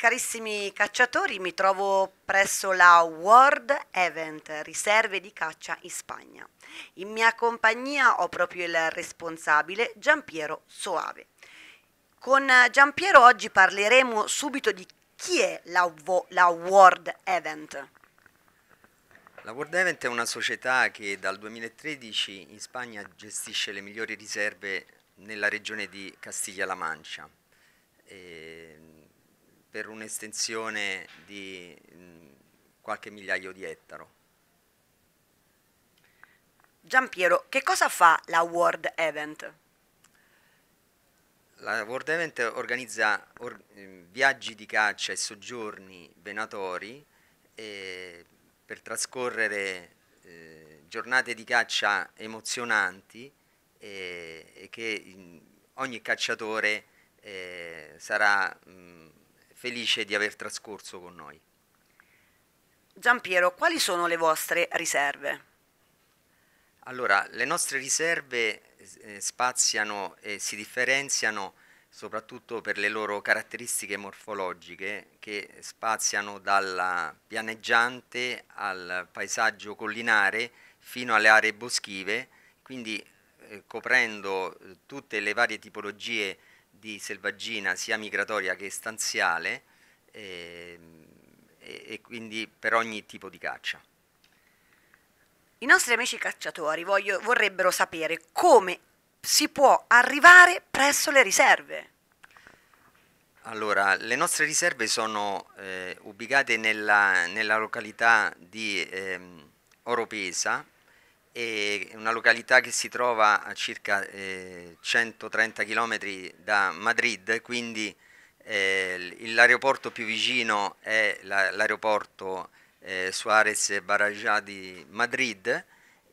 carissimi cacciatori, mi trovo presso la World Event Riserve di Caccia in Spagna. In mia compagnia ho proprio il responsabile Giampiero Soave. Con Giampiero oggi parleremo subito di chi è la, la World Event. La World Event è una società che dal 2013 in Spagna gestisce le migliori riserve nella regione di Castiglia-La Mancia per un'estensione di qualche migliaio di ettaro. Giampiero, che cosa fa la World Event? La World Event organizza or viaggi di caccia e soggiorni venatori eh, per trascorrere eh, giornate di caccia emozionanti eh, e che ogni cacciatore eh, sarà mh, felice di aver trascorso con noi. Giampiero, quali sono le vostre riserve? Allora, le nostre riserve eh, spaziano e si differenziano soprattutto per le loro caratteristiche morfologiche che spaziano dal pianeggiante al paesaggio collinare fino alle aree boschive, quindi eh, coprendo eh, tutte le varie tipologie di selvaggina sia migratoria che stanziale ehm, e, e quindi per ogni tipo di caccia. I nostri amici cacciatori voglio, vorrebbero sapere come si può arrivare presso le riserve. Allora, le nostre riserve sono eh, ubicate nella, nella, località di ehm, Oropesa, è una località che si trova a circa eh, 130 km da Madrid, quindi eh, l'aeroporto più vicino è l'aeroporto eh, Suarez Barajá di Madrid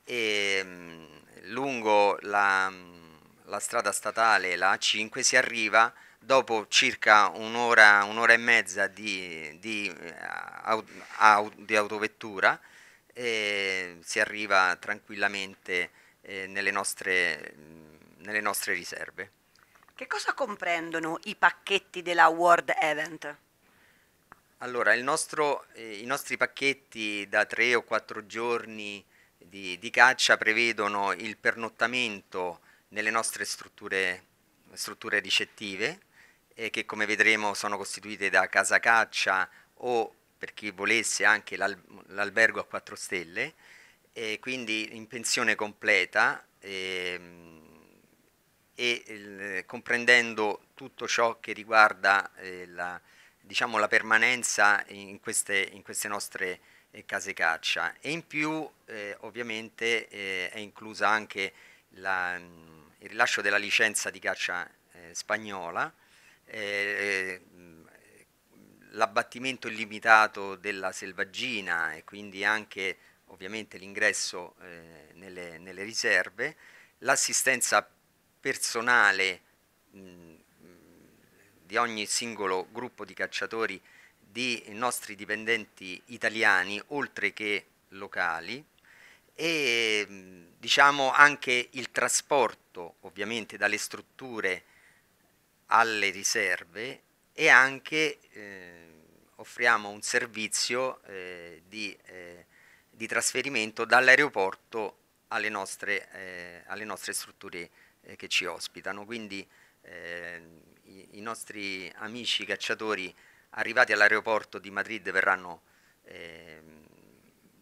e mm, lungo la, mm, la, strada statale, la A5, si arriva dopo circa un'ora, un'ora e mezza di, di, eh, di autovettura e si arriva tranquillamente eh, nelle, nostre, mm, nelle nostre riserve. Che cosa comprendono i pacchetti della World Event? Allora, nostro, eh, i nostri pacchetti da tre o quattro giorni di, di, caccia prevedono il pernottamento nelle nostre strutture, strutture ricettive, eh, che come vedremo sono costituite da casa caccia o per chi volesse anche l'albergo a 4 stelle, e quindi in pensione completa e, ehm, e il, comprendendo tutto ciò che riguarda eh, la, diciamo, la, permanenza in queste, in queste nostre eh, case caccia e in più eh, ovviamente eh, è inclusa anche la, il rilascio della licenza di caccia eh, spagnola eh, l'abbattimento illimitato della selvaggina e quindi anche ovviamente l'ingresso eh, nelle, nelle, riserve, l'assistenza personale mh, di ogni singolo gruppo di cacciatori di nostri dipendenti italiani oltre che locali e diciamo anche il trasporto ovviamente dalle strutture alle riserve e anche eh, offriamo un servizio eh, di, eh, di, trasferimento dall'aeroporto alle nostre, eh, alle nostre strutture eh, che ci ospitano. Quindi eh, i, i, nostri amici cacciatori arrivati all'aeroporto di Madrid verranno ehm,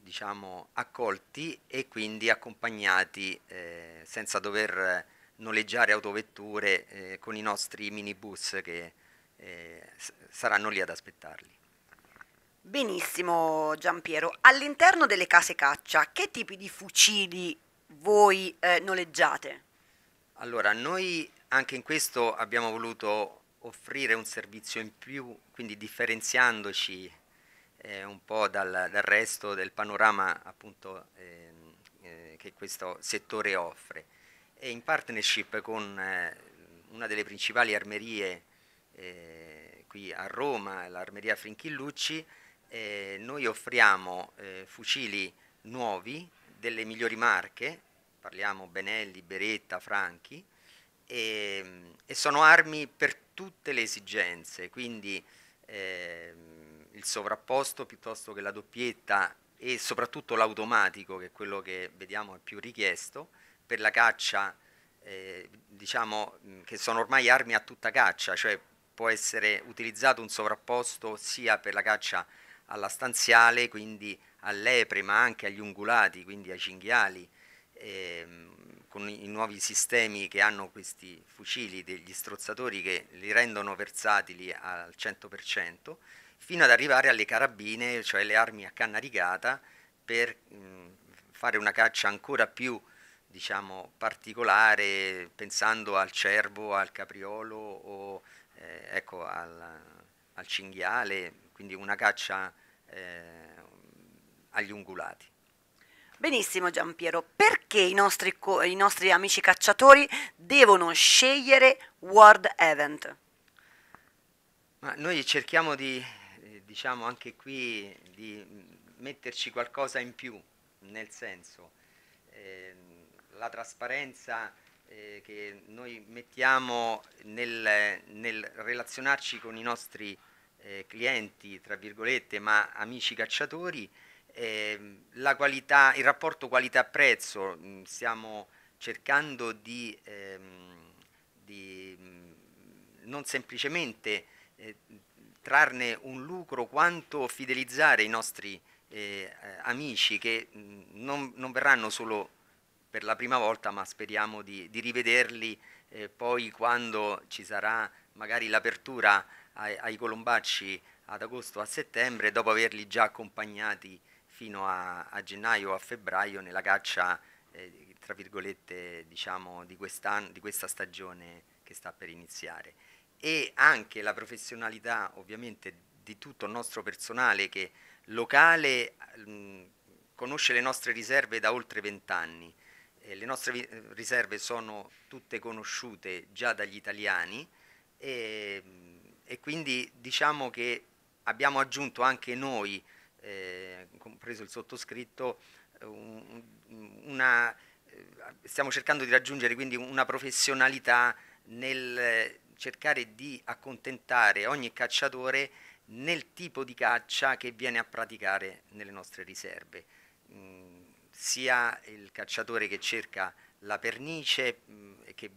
diciamo, accolti e quindi accompagnati eh, senza dover noleggiare autovetture con i nostri minibus che saranno lì ad aspettarli. Benissimo Giampiero, all'interno delle case caccia che tipi di fucili voi eh, noleggiate? Allora, noi anche in questo abbiamo voluto offrire un servizio in più, quindi differenziandoci eh, un po' dal, dal, resto del panorama appunto eh, eh, che questo settore offre e in partnership con eh, una delle principali armerie eh, qui a Roma, l'armeria Frinchillucci, eh, noi offriamo eh, fucili nuovi delle migliori marche, parliamo Benelli, Beretta, Franchi, e, e sono armi per tutte le esigenze, quindi eh, il sovrapposto piuttosto che la doppietta e soprattutto l'automatico, che è quello che vediamo è più richiesto, per la caccia, eh, diciamo mm, che sono ormai armi a tutta caccia, cioè può essere utilizzato un sovrapposto sia per la caccia alla stanziale, quindi all'epre, ma anche agli ungulati, quindi ai cinghiali, ehm, con i nuovi sistemi che hanno questi fucili degli strozzatori che li rendono versatili al 100%, fino ad arrivare alle carabine, cioè le armi a canna rigata, per mh, fare una caccia ancora più diciamo, particolare, pensando al cervo, al capriolo o eh, ecco, al, al cinghiale, quindi una caccia eh, agli ungulati. Benissimo Giampiero, perché i nostri, i nostri amici cacciatori devono scegliere World Event? Ma noi cerchiamo di, diciamo anche qui, di metterci qualcosa in più, nel senso eh, la trasparenza eh, che noi mettiamo nel, nel, relazionarci con i nostri eh, clienti, tra virgolette, ma amici cacciatori, eh, qualità, il rapporto qualità-prezzo, mm, stiamo cercando di, ehm, di mm, non semplicemente eh, trarne un lucro quanto fidelizzare i nostri eh, eh amici che mm, non, non, verranno solo per la prima volta ma speriamo di, di rivederli eh, poi quando ci sarà magari l'apertura ai, ai colombacci ad agosto a settembre dopo averli già accompagnati fino a, a gennaio o a febbraio nella caccia eh, tra virgolette diciamo di, di questa stagione che sta per iniziare e anche la professionalità ovviamente di tutto il nostro personale che locale mh, conosce le nostre riserve da oltre vent'anni eh, le nostre riserve sono tutte conosciute già dagli italiani e, ehm, e quindi diciamo che abbiamo aggiunto anche noi, eh, compreso il sottoscritto, un, una, stiamo cercando di raggiungere quindi una professionalità nel cercare di accontentare ogni cacciatore nel tipo di caccia che viene a praticare nelle nostre riserve, mm, sia il cacciatore che cerca la pernice mm, e che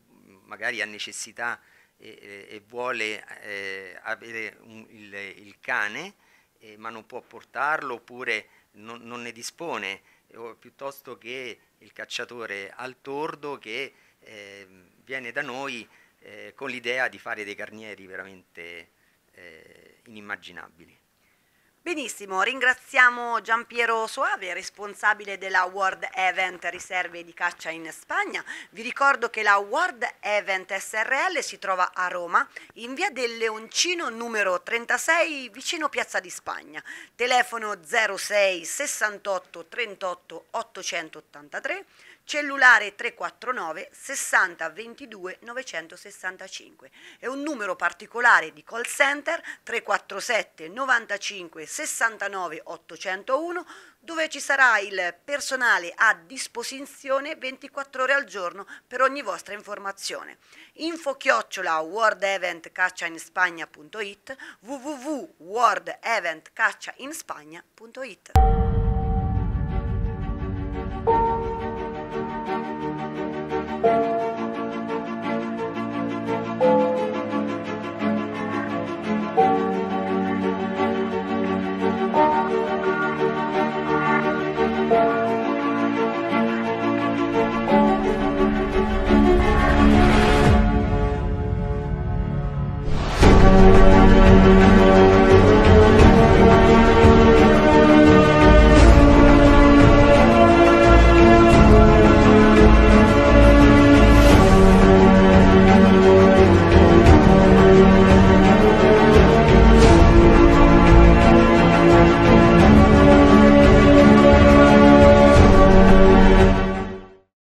magari ha necessità e, e vuole eh, avere un, il, il, cane eh, ma non può portarlo oppure non, non ne dispone, o piuttosto che il cacciatore al tordo che eh, viene da noi eh, con l'idea di fare dei carnieri veramente eh, inimmaginabili. Benissimo, ringraziamo Giampiero Soave, responsabile della World Event Riserve di Caccia in Spagna. Vi ricordo che la World Event SRL si trova a Roma, in via del Leoncino numero 36, vicino Piazza di Spagna. Telefono 06 68 38 883, cellulare 349 60 22 965. È un numero particolare di call center 347 95 69 801 dove ci sarà il personale a disposizione 24 ore al giorno per ogni vostra informazione. Info chiocciola worldeventcacciainspagna.it www.worldeventcacciainspagna.it Thank you.